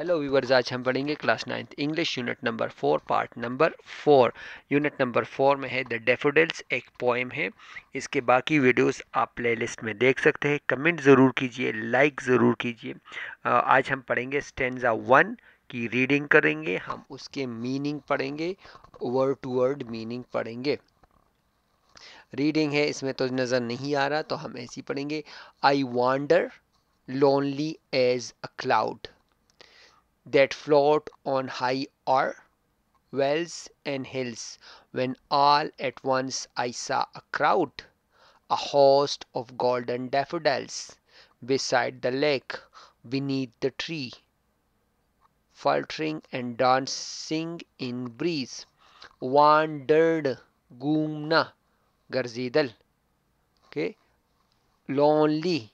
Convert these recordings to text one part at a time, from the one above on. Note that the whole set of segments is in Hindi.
हेलो व्यूवर्स आज हम पढ़ेंगे class ninth English unit number four part number four unit number four में है द डेफोडिल्स एक पोएम है इसके बाकी वीडियोस आप प्लेलिस्ट में देख सकते हैं कमेंट ज़रूर कीजिए लाइक ज़रूर कीजिए आज हम पढ़ेंगे स्टेंजा वन की रीडिंग करेंगे हम उसके मीनिंग पढ़ेंगे वर्ड टू वर्ड मीनिंग पढ़ेंगे रीडिंग है इसमें तो नज़र नहीं आ रहा तो हम ऐसी पढ़ेंगे I wonder lonely as a cloud that float on high are wells and hills when all at once I saw a crowd, a host of golden daffodils beside the lake, beneath the tree, faltering and dancing in breeze, wandered gumna garzidal. Okay, lonely,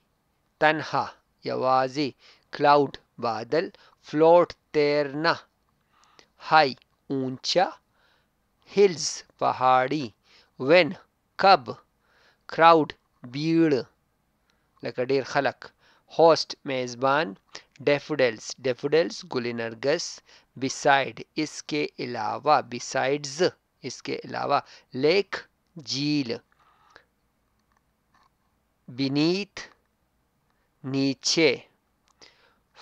tanha, yawazi, cloud, बादल फ्लोट तैरना हाई ऊंचा हिल्स पहाड़ी वेन कब क्राउड भीड़ लकड़ीर खलक होस्ट मेज़बान डेफोडल्स डेफोडल्स गुल बिसाइड इसके अलावा बिसाइड्स इसके अलावा लेक झील बीनीत नीचे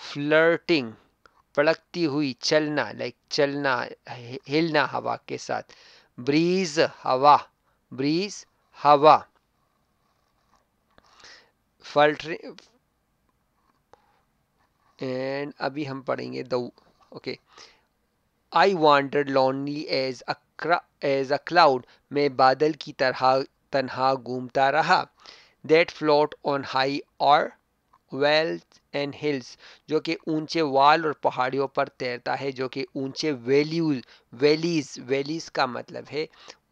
फ्लर्टिंग पड़कती हुई चलना लाइक चलना हिलना हवा के साथ ब्रीज हवा ब्रीज हवा एंड अभी हम पढ़ेंगे the okay I wanted lonely as as a cloud में बादल की तरह तनहा घूमता रहा दैट फ्लोट ऑन हाई और वेल्स एंड हिल्स जो कि ऊंचे वाल और पहाड़ियों पर तैरता है जो कि ऊंचे वैल्यूज वैलीज वैलीज का मतलब है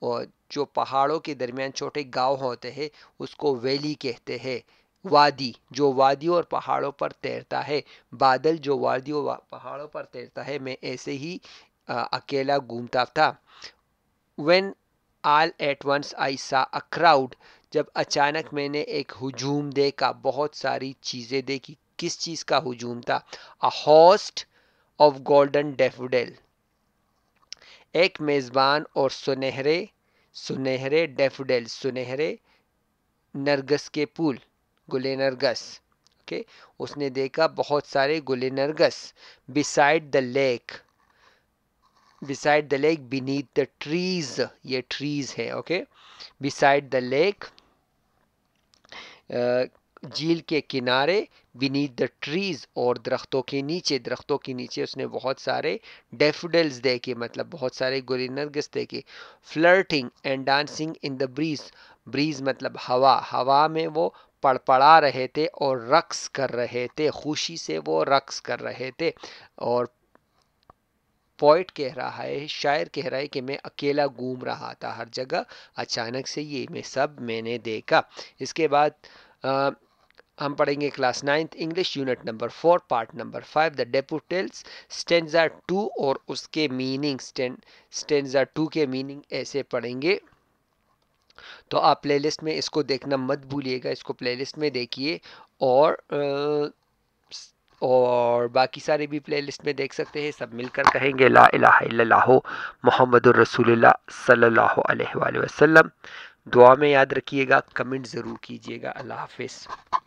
और जो पहाड़ों के दरमियान छोटे गांव होते हैं उसको वैली कहते हैं वादी जो वादियों और पहाड़ों पर तैरता है बादल जो वादियों पहाड़ों पर तैरता है मैं ऐसे ही आ, अकेला घूमता था when all at once I saw a crowd जब अचानक मैंने एक हजूम देखा बहुत सारी चीज़ें देखी किस चीज़ का हजूम था a host of golden daffodil एक मेज़बान और सुनहरे सुनहरे डेफोडेल सुनहरे नरगस के फूल गुले नरगस ओके okay? उसने देखा बहुत सारे गुले नरगस beside the lake beside the lake beneath the trees ये ट्रीज है ओके बिसाइड द लेक झील के किनारे बीनीत द ट्रीज़ और दरख्तों के नीचे दरख्तों के नीचे उसने बहुत सारे डेफिडल्स देखे मतलब बहुत सारे गुलिनर्गस देखे flirting and dancing in the breeze breeze मतलब हवा हवा में वो पड़पड़ा रहे थे और रक्स कर रहे थे खुशी से वो रक्स कर रहे थे और पोइट कह रहा है शायर कह रहा है कि मैं अकेला घूम रहा था हर जगह अचानक से ये मैं सब मैंने देखा इसके बाद आ, हम पढ़ेंगे class ninth English unit number four part number five the daffodils stanza two और उसके मीनिंग स्टेंजा टू के मीनिंग ऐसे पढ़ेंगे तो आप प्लेलिस्ट में इसको देखना मत भूलिएगा इसको प्लेलिस्ट में देखिए और और बाकी सारे भी प्लेलिस्ट में देख सकते हैं सब मिलकर कहेंगे ला इलाह मोहम्मद रसूल सल्लल्लाहु अलैहि दुआ में याद रखिएगा कमेंट ज़रूर कीजिएगा अल्लाह हाफ